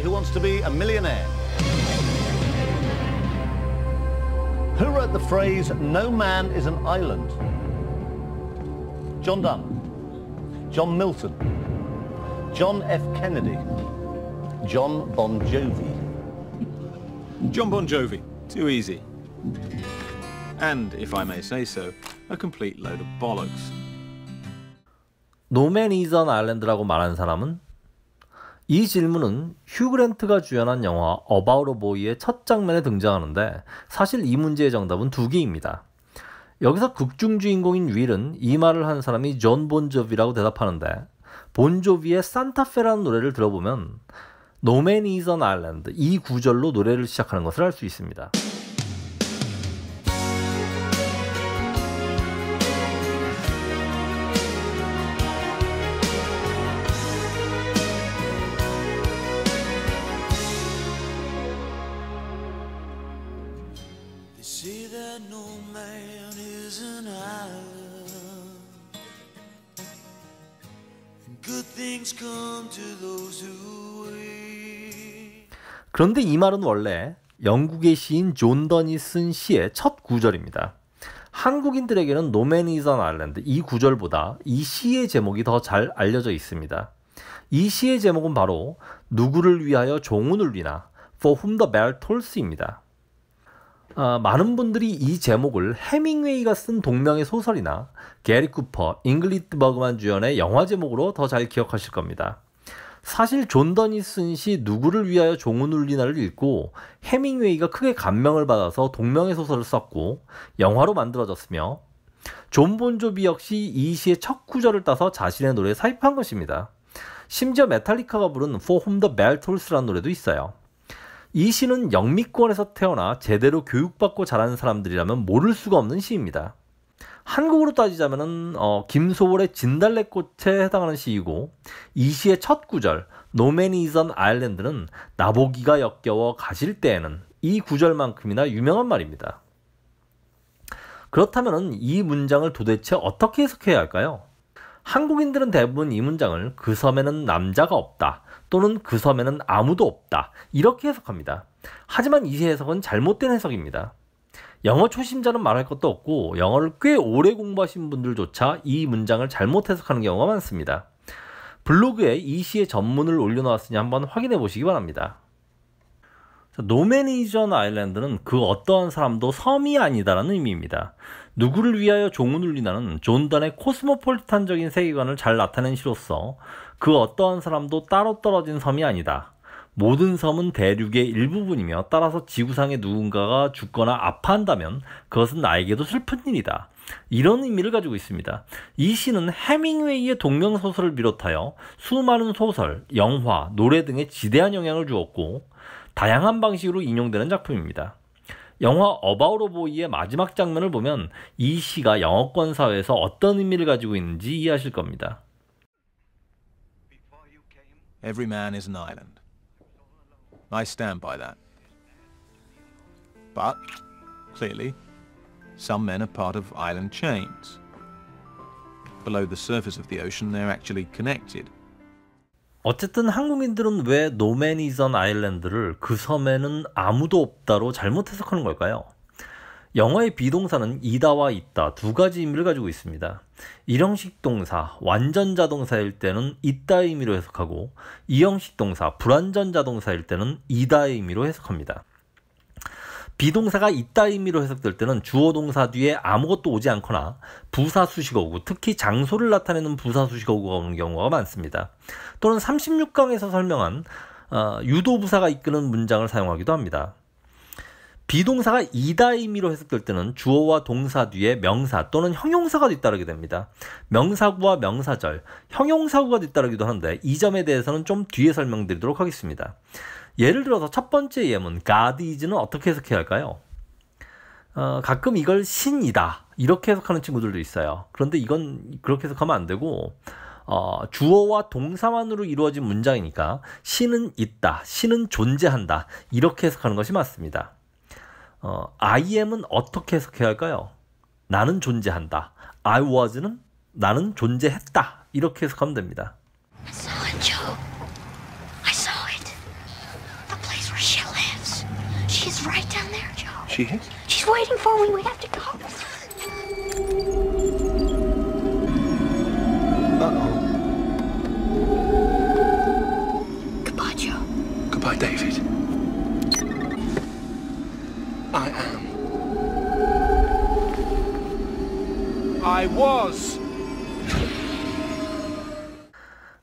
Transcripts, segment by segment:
who wants to be a millionaire? Who wrote the phrase, no man is an island? John Donne. John Milton. John F. Kennedy. John Bon Jovi. John Bon Jovi. Too easy. And, if I may say so, a complete load of bollocks. No man is an island라고 말한 사람은 이 질문은 휴그랜트가 주연한 영화 어바웃 어 보이의 첫 장면에 등장하는데 사실 이 문제의 정답은 두 개입니다. 여기서 극중 주인공인 윌은 이 말을 한 사람이 존 본조비라고 대답하는데 본조비의 산타페라는 노래를 들어보면 노맨 이전 아일랜드 이 구절로 노래를 시작하는 것을 알 수 있습니다. 그런데 이 말은 원래 영국의 시인 존 던이 쓴 시의 첫 구절입니다. 한국인들에게는 노맨이전 아일랜드 이 구절보다 이 시의 제목이 더 잘 알려져 있습니다. 이 시의 제목은 바로 누구를 위하여 종은 울리나 For Whom the Bell Tolls입니다. 아, 많은 분들이 이 제목을 해밍웨이가 쓴 동명의 소설이나 게리 쿠퍼, 잉글리트 버그만 주연의 영화 제목으로 더 잘 기억하실 겁니다. 사실 존 더니슨 시 누구를 위하여 종은 울리나를 읽고 해밍웨이가 크게 감명을 받아서 동명의 소설을 썼고 영화로 만들어졌으며 존 본조비 역시 이 시의 첫 구절을 따서 자신의 노래에 삽입한 것입니다. 심지어 메탈리카가 부른 For Whom the Bell Tolls라는 노래도 있어요. 이 시는 영미권에서 태어나 제대로 교육받고 자란 사람들이라면 모를 수가 없는 시입니다. 한국으로 따지자면은 어, 김소월의 진달래꽃에 해당하는 시이고 이 시의 첫 구절 노맨이전 아일랜드는 나보기가 역겨워 가실 때에는 이 구절만큼이나 유명한 말입니다. 그렇다면 이 문장을 도대체 어떻게 해석해야 할까요? 한국인들은 대부분 이 문장을 그 섬에는 남자가 없다 또는 그 섬에는 아무도 없다 이렇게 해석합니다. 하지만 이 해석은 잘못된 해석입니다. 영어 초심자는 말할 것도 없고 영어를 꽤 오래 공부하신 분들조차 이 문장을 잘못 해석하는 경우가 많습니다. 블로그에 이 시의 전문을 올려놓았으니 한번 확인해 보시기 바랍니다. 노매니전 아일랜드는 그 어떠한 사람도 섬이 아니다라는 의미입니다. 누구를 위하여 종은 울리나는 존단의 코스모폴리탄적인 세계관을 잘 나타낸 시로서 그 어떠한 사람도 따로 떨어진 섬이 아니다. 모든 섬은 대륙의 일부분이며 따라서 지구상에 누군가가 죽거나 아파한다면 그것은 나에게도 슬픈 일이다. 이런 의미를 가지고 있습니다. 이 시는 해밍웨이의 동명소설을 비롯하여 수많은 소설, 영화, 노래 등에 지대한 영향을 주었고 다양한 방식으로 인용되는 작품입니다. 영화 어바우로보이의 마지막 장면을 보면 이 시가 영어권 사회에서 어떤 의미를 가지고 있는지 이해하실 겁니다. Every man is an island. I stand by that. But, clearly, some men are part of island chains. Below the surface of the ocean, they're actually connected. 어쨌든 한국인들은 왜 노맨이전 아일랜드를 그 섬에는 아무도 없다로 잘못 해석하는 걸까요? 영어의 비동사는 이다와 있다 두 가지 의미를 가지고 있습니다. 일형식 동사, 완전 자동사일 때는 있다 의미로 의 해석하고 이형식 동사, 불완전 자동사일 때는 이다 의미로 의 해석합니다. 비동사가 있다 의미로 해석될 때는 주어 동사 뒤에 아무것도 오지 않거나 부사 수식어구, 특히 장소를 나타내는 부사 수식어구가 오는 경우가 많습니다. 또는 36강에서 설명한 어, 유도부사가 이끄는 문장을 사용하기도 합니다. 비동사가 이다의미로 해석될 때는 주어와 동사 뒤에 명사 또는 형용사가 뒤따르게 됩니다. 명사구와 명사절, 형용사구가 뒤따르기도 하는데 이 점에 대해서는 좀 뒤에 설명드리도록 하겠습니다. 예를 들어서 첫 번째 예문 God is는 어떻게 해석해야 할까요? 어, 가끔 이걸 신이다 이렇게 해석하는 친구들도 있어요. 그런데 이건 그렇게 해석하면 안 되고 어, 주어와 동사만으로 이루어진 문장이니까 신은 있다, 신은 존재한다 이렇게 해석하는 것이 맞습니다. 어, I am은 어떻게 해석해야 할까요? 나는 존재한다. I was는 나는 존재했다. 이렇게 해석하면 됩니다. She is? She's waiting for me. We have to go. Uh-oh. Goodbye, Joe. Goodbye, David. I was.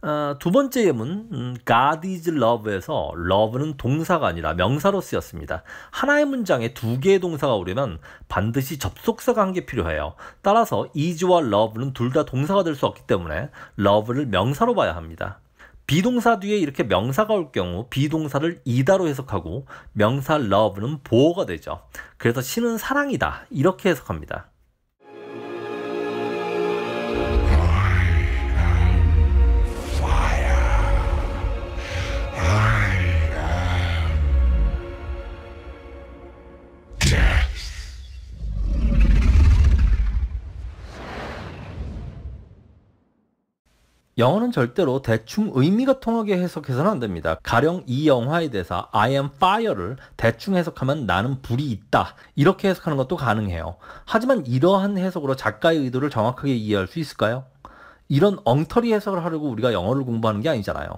어, 두 번째 예문 음, God is love에서 love는 동사가 아니라 명사로 쓰였습니다. 하나의 문장에 두 개의 동사가 오려면 반드시 접속사가 한개 필요해요. 따라서 is와 love는 둘 다 동사가 될 수 없기 때문에 love를 명사로 봐야 합니다. 비동사 뒤에 이렇게 명사가 올 경우 비동사를 이다로 해석하고 명사 love는 보어가 되죠. 그래서 신은 사랑이다 이렇게 해석합니다. 영어는 절대로 대충 의미가 통하게 해석해서는 안 됩니다. 가령 이 영화의 대사 I am fire를 대충 해석하면 나는 불이 있다 이렇게 해석하는 것도 가능해요. 하지만 이러한 해석으로 작가의 의도를 정확하게 이해할 수 있을까요? 이런 엉터리 해석을 하려고 우리가 영어를 공부하는 게 아니잖아요.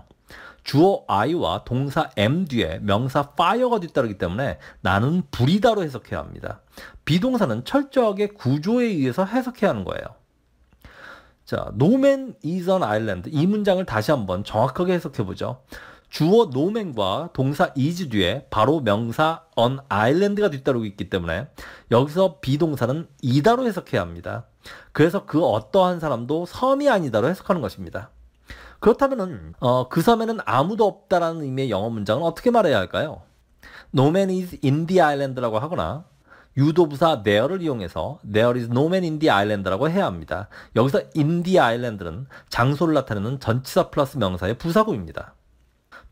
주어 I와 동사 M 뒤에 명사 fire가 뒤따르기 때문에 나는 불이다로 해석해야 합니다. 비동사는 철저하게 구조에 의해서 해석해야 하는 거예요. 자, 노맨 이전 아일랜드 이 문장을 다시 한번 정확하게 해석해 보죠. 주어 노맨과 동사 is 뒤에 바로 명사 on island가 뒤따르고 있기 때문에 여기서 비동사는 이다로 해석해야 합니다. 그래서 그 어떠한 사람도 섬이 아니다로 해석하는 것입니다. 그렇다면은 어, 그 섬에는 아무도 없다라는 의미의 영어 문장은 어떻게 말해야 할까요? No man is in the island라고 하거나 유도부사 there를 이용해서 there is no man in the island라고 해야 합니다. 여기서 in the island는 장소를 나타내는 전치사 플러스 명사의 부사구입니다.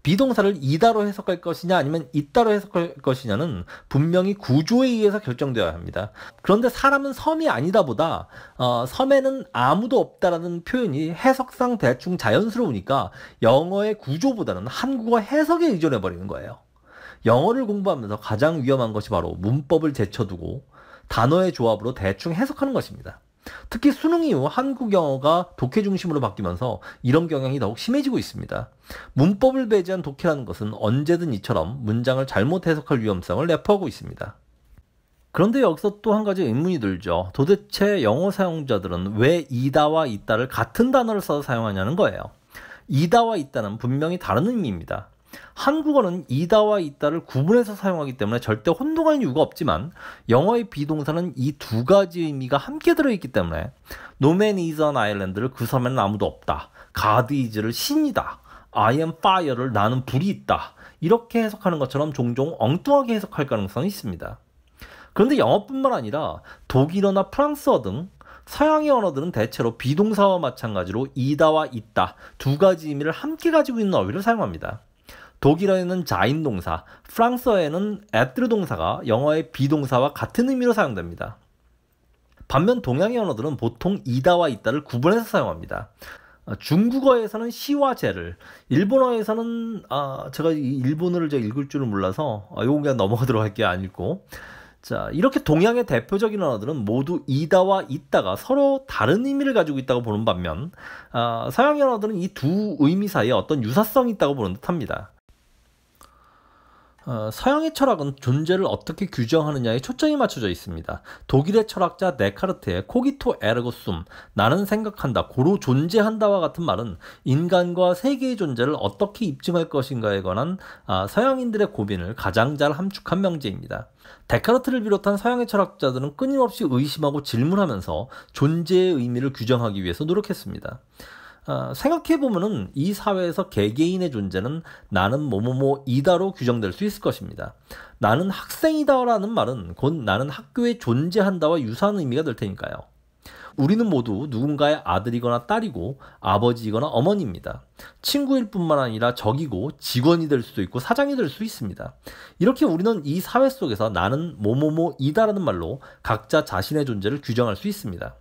비동사를 이다로 해석할 것이냐 아니면 있다로 해석할 것이냐는 분명히 구조에 의해서 결정되어야 합니다. 그런데 사람은 섬이 아니다 보다 어, 섬에는 아무도 없다라는 표현이 해석상 대충 자연스러우니까 영어의 구조보다는 한국어 해석에 의존해 버리는 거예요. 영어를 공부하면서 가장 위험한 것이 바로 문법을 제쳐두고 단어의 조합으로 대충 해석하는 것입니다. 특히 수능 이후 한국 영어가 독해 중심으로 바뀌면서 이런 경향이 더욱 심해지고 있습니다. 문법을 배제한 독해라는 것은 언제든 이처럼 문장을 잘못 해석할 위험성을 내포하고 있습니다. 그런데 여기서 또 한 가지 의문이 들죠. 도대체 영어 사용자들은 왜 이다와 있다를 같은 단어를 써서 사용하냐는 거예요. 이다와 있다는 분명히 다른 의미입니다. 한국어는 이다와 있다를 구분해서 사용하기 때문에 절대 혼동할 이유가 없지만 영어의 비동사는 이 두 가지 의미가 함께 들어있기 때문에 노맨 이즈 안 아일랜드를 그 섬에는 아무도 없다. 가드 이즈를 신이다. 아이엠 파이어를 나는 불이 있다. 이렇게 해석하는 것처럼 종종 엉뚱하게 해석할 가능성이 있습니다. 그런데 영어뿐만 아니라 독일어나 프랑스어 등 서양의 언어들은 대체로 비동사와 마찬가지로 이다와 있다 두 가지 의미를 함께 가지고 있는 어휘를 사용합니다. 독일어에는 자인 동사, 프랑스어에는 에트르 동사가 영어의 비동사와 같은 의미로 사용됩니다. 반면 동양의 언어들은 보통 이다와 있다를 구분해서 사용합니다. 어, 중국어에서는 시와 제를, 일본어에서는 아 제가 일본어를 제가 읽을 줄은 몰라서 아, 요거 그냥 넘어가도록 할게요. 안 읽고. 자, 이렇게 동양의 대표적인 언어들은 모두 이다와 있다가 서로 다른 의미를 가지고 있다고 보는 반면, 아, 서양 의 언어들은 이 두 의미 사이에 어떤 유사성이 있다고 보는 듯 합니다. 어, 서양의 철학은 존재를 어떻게 규정하느냐에 초점이 맞춰져 있습니다. 독일의 철학자 네카르트의 코기토 에르고숨, 나는 생각한다, 고로 존재한다와 같은 말은 인간과 세계의 존재를 어떻게 입증할 것인가에 관한 아, 서양인들의 고민을 가장 잘 함축한 명제입니다. 데카르트를 비롯한 서양의 철학자들은 끊임없이 의심하고 질문하면서 존재의 의미를 규정하기 위해서 노력했습니다. 어, 생각해보면이 사회에서 개개인의 존재는 나는 뭐뭐뭐이다로 규정될 수 있을 것입니다. 나는 학생이다라는 말은 곧 나는 학교에 존재한다와 유사한 의미가 될 테니까요. 우리는 모두 누군가의 아들이거나 딸이고 아버지이거나 어머니입니다. 친구일 뿐만 아니라 적이고 직원이 될 수도 있고 사장이 될 수 있습니다. 이렇게 우리는 이 사회 속에서 나는 뭐뭐뭐이다라는 말로 각자 자신의 존재를 규정할 수 있습니다.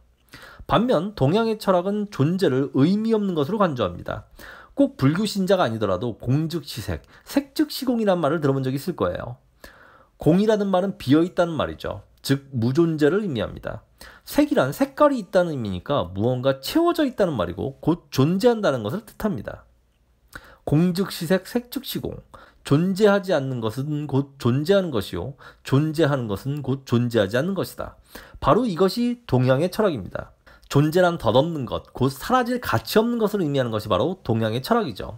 반면 동양의 철학은 존재를 의미 없는 것으로 간주합니다. 꼭 불교 신자가 아니더라도 공즉시색, 색즉시공이란 말을 들어본 적이 있을 거예요. 공이라는 말은 비어 있다는 말이죠. 즉 무존재를 의미합니다. 색이란 색깔이 있다는 의미니까 무언가 채워져 있다는 말이고 곧 존재한다는 것을 뜻합니다. 공즉시색, 색즉시공. 존재하지 않는 것은 곧 존재하는 것이요. 존재하는 것은 곧 존재하지 않는 것이다. 바로 이것이 동양의 철학입니다. 존재란 덧없는 것, 곧 사라질 가치 없는 것을 의미하는 것이 바로 동양의 철학이죠.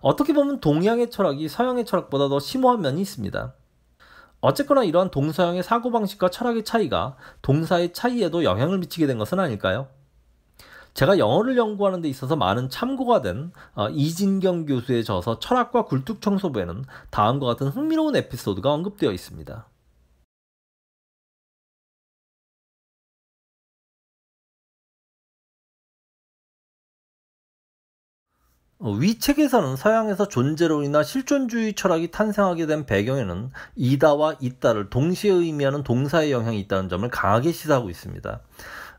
어떻게 보면 동양의 철학이 서양의 철학보다 더 심오한 면이 있습니다. 어쨌거나 이러한 동서양의 사고방식과 철학의 차이가 동사의 차이에도 영향을 미치게 된 것은 아닐까요? 제가 영어를 연구하는 데 있어서 많은 참고가 된 어, 이진경 교수의 저서 철학과 굴뚝 청소부에는 다음과 같은 흥미로운 에피소드가 언급되어 있습니다. 어, 위책에서는 서양에서 존재론이나 실존주의 철학이 탄생하게 된 배경에는 이다와 있다를 동시에 의미하는 동사의 영향이 있다는 점을 강하게 시사하고 있습니다.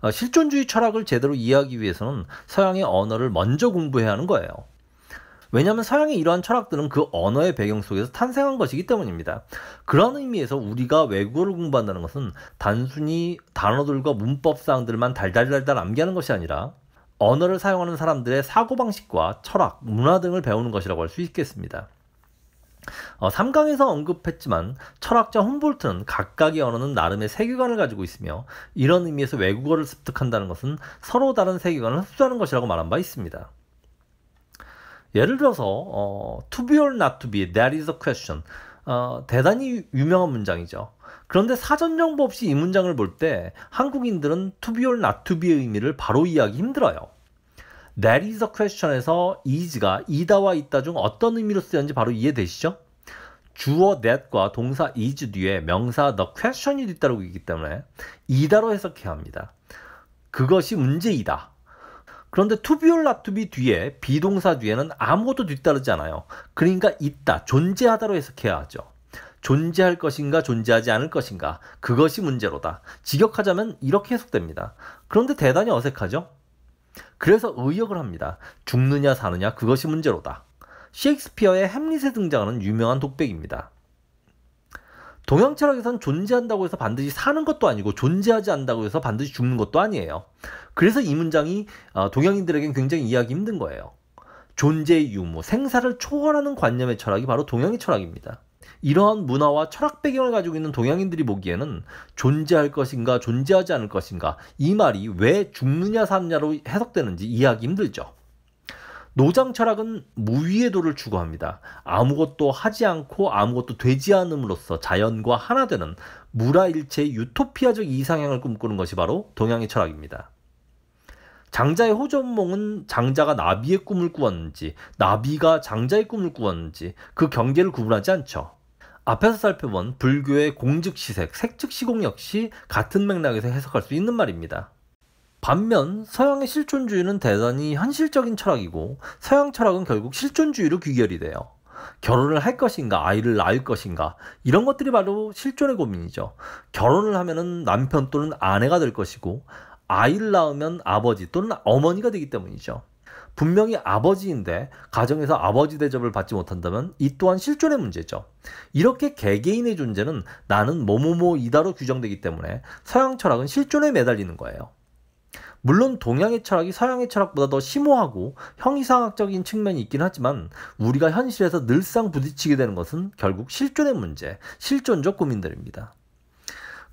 어, 실존주의 철학을 제대로 이해하기 위해서는 서양의 언어를 먼저 공부해야 하는 거예요. 왜냐하면 서양의 이러한 철학들은 그 언어의 배경 속에서 탄생한 것이기 때문입니다. 그런 의미에서 우리가 외국어를 공부한다는 것은 단순히 단어들과 문법 사항들만 달달달달 암기하는 것이 아니라 언어를 사용하는 사람들의 사고방식과 철학, 문화 등을 배우는 것이라고 할 수 있겠습니다. 어, 3강에서 언급했지만 철학자 홈볼트는 각각의 언어는 나름의 세계관을 가지고 있으며 이런 의미에서 외국어를 습득한다는 것은 서로 다른 세계관을 흡수하는 것이라고 말한 바 있습니다. 예를 들어서 어, to be or not to be, that is t question. 어, 대단히 유명한 문장이죠. 그런데 사전 정보 없이 이 문장을 볼 때 한국인들은 to be or not to be의 의미를 바로 이해하기 힘들어요. That is a question에서 is가 이다와 있다 중 어떤 의미로 쓰였는지 바로 이해되시죠? 주어 that과 동사 is 뒤에 명사 the question이 뒤따르고 있기 때문에 이다로 해석해야 합니다. 그것이 문제이다. 그런데 to be or not to be 뒤에 비동사 뒤에는 아무것도 뒤따르지 않아요. 그러니까 있다, 존재하다로 해석해야 하죠. 존재할 것인가 존재하지 않을 것인가 그것이 문제로다. 직역하자면 이렇게 해석됩니다. 그런데 대단히 어색하죠? 그래서 의역을 합니다. 죽느냐 사느냐 그것이 문제로다. 셰익스피어의 햄릿에 등장하는 유명한 독백입니다. 동양 철학에선 존재한다고 해서 반드시 사는 것도 아니고 존재하지 않는다고 해서 반드시 죽는 것도 아니에요. 그래서 이 문장이 어, 동양인들에게는 굉장히 이해하기 힘든 거예요. 존재의 유무, 생사를 초월하는 관념의 철학이 바로 동양의 철학입니다. 이러한 문화와 철학 배경을 가지고 있는 동양인들이 보기에는 존재할 것인가 존재하지 않을 것인가 이 말이 왜 죽느냐 사느냐로 해석되는지 이해하기 힘들죠. 노장 철학은 무위의 도를 추구합니다. 아무것도 하지 않고 아무것도 되지 않음으로써 자연과 하나 되는 무라일체의 유토피아적 이상향을 꿈꾸는 것이 바로 동양의 철학입니다. 장자의 호전몽은 장자가 나비의 꿈을 꾸었는지, 나비가 장자의 꿈을 꾸었는지 그 경계를 구분하지 않죠. 앞에서 살펴본 불교의 공즉시색, 색즉시공 역시 같은 맥락에서 해석할 수 있는 말입니다. 반면 서양의 실존주의는 대단히 현실적인 철학이고 서양 철학은 결국 실존주의로 귀결이 돼요. 결혼을 할 것인가 아이를 낳을 것인가 이런 것들이 바로 실존의 고민이죠. 결혼을 하면은 남편 또는 아내가 될 것이고 아이를 낳으면 아버지 또는 어머니가 되기 때문이죠. 분명히 아버지인데 가정에서 아버지 대접을 받지 못한다면 이 또한 실존의 문제죠. 이렇게 개개인의 존재는 나는 뭐뭐뭐 이다로 규정되기 때문에 서양 철학은 실존에 매달리는 거예요. 물론 동양의 철학이 서양의 철학보다 더 심오하고 형이상학적인 측면이 있긴 하지만 우리가 현실에서 늘상 부딪히게 되는 것은 결국 실존의 문제, 실존적 고민들입니다.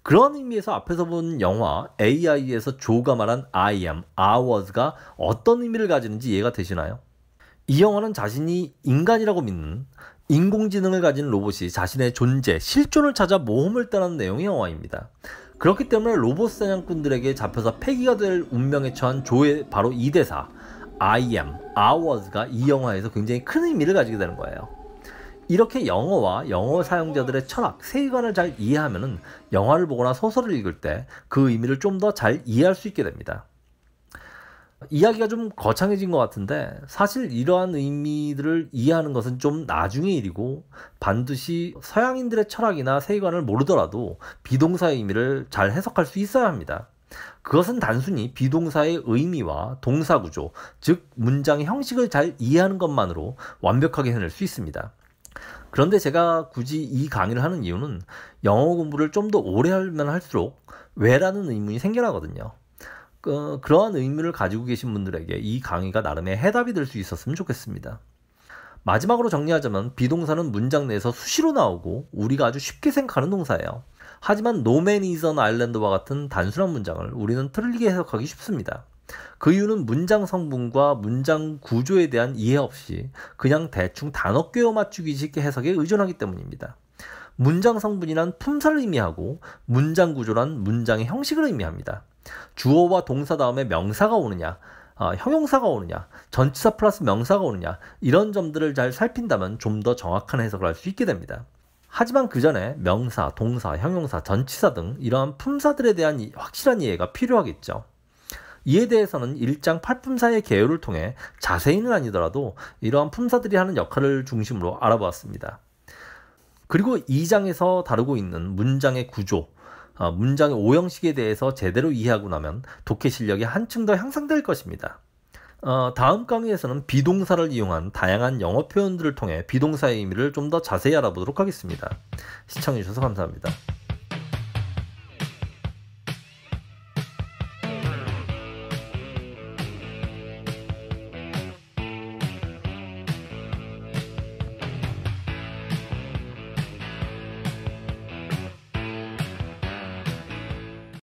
그런 의미에서 앞에서 본 영화 AI에서 조가 말한 I am, I was가 어떤 의미를 가지는지 이해가 되시나요? 이 영화는 자신이 인간이라고 믿는 인공지능을 가진 로봇이 자신의 존재, 실존을 찾아 모험을 떠나는 내용의 영화입니다. 그렇기 때문에 로봇 사냥꾼들에게 잡혀서 폐기가 될 운명에 처한 조의 바로 이 대사 I am, I was가 이 영화에서 굉장히 큰 의미를 가지게 되는 거예요. 이렇게 영어와 영어 사용자들의 철학, 세계관을 잘 이해하면 영화를 보거나 소설을 읽을 때 그 의미를 좀 더 잘 이해할 수 있게 됩니다. 이야기가 좀 거창해진 것 같은데 사실 이러한 의미들을 이해하는 것은 좀 나중의 일이고 반드시 서양인들의 철학이나 세계관을 모르더라도 비동사의 의미를 잘 해석할 수 있어야 합니다. 그것은 단순히 비동사의 의미와 동사 구조, 즉 문장의 형식을 잘 이해하는 것만으로 완벽하게 해낼 수 있습니다. 그런데 제가 굳이 이 강의를 하는 이유는 영어 공부를 좀 더 오래 하면 할수록 왜라는 의문이 생겨나거든요. 그, 그러한 의문을 가지고 계신 분들에게 이 강의가 나름의 해답이 될 수 있었으면 좋겠습니다. 마지막으로 정리하자면 비동사는 문장 내에서 수시로 나오고 우리가 아주 쉽게 생각하는 동사예요. 하지만 노맨 이전 아일랜드와 같은 단순한 문장을 우리는 틀리게 해석하기 쉽습니다. 그 이유는 문장 성분과 문장 구조에 대한 이해 없이 그냥 대충 단어 꿰어 맞추기 쉽게 해석에 의존하기 때문입니다. 문장 성분이란 품사를 의미하고 문장 구조란 문장의 형식을 의미합니다. 주어와 동사 다음에 명사가 오느냐, 아, 형용사가 오느냐, 전치사 플러스 명사가 오느냐 이런 점들을 잘 살핀다면 좀 더 정확한 해석을 할 수 있게 됩니다. 하지만 그 전에 명사, 동사, 형용사, 전치사 등 이러한 품사들에 대한 확실한 이해가 필요하겠죠. 이에 대해서는 일장 팔품사의 개요를 통해 자세히는 아니더라도 이러한 품사들이 하는 역할을 중심으로 알아보았습니다. 그리고 2장에서 다루고 있는 문장의 구조, 어, 문장의 오형식에 대해서 제대로 이해하고 나면 독해 실력이 한층 더 향상될 것입니다. 어, 다음 강의에서는 비동사를 이용한 다양한 영어 표현들을 통해 비동사의 의미를 좀 더 자세히 알아보도록 하겠습니다. 시청해주셔서 감사합니다.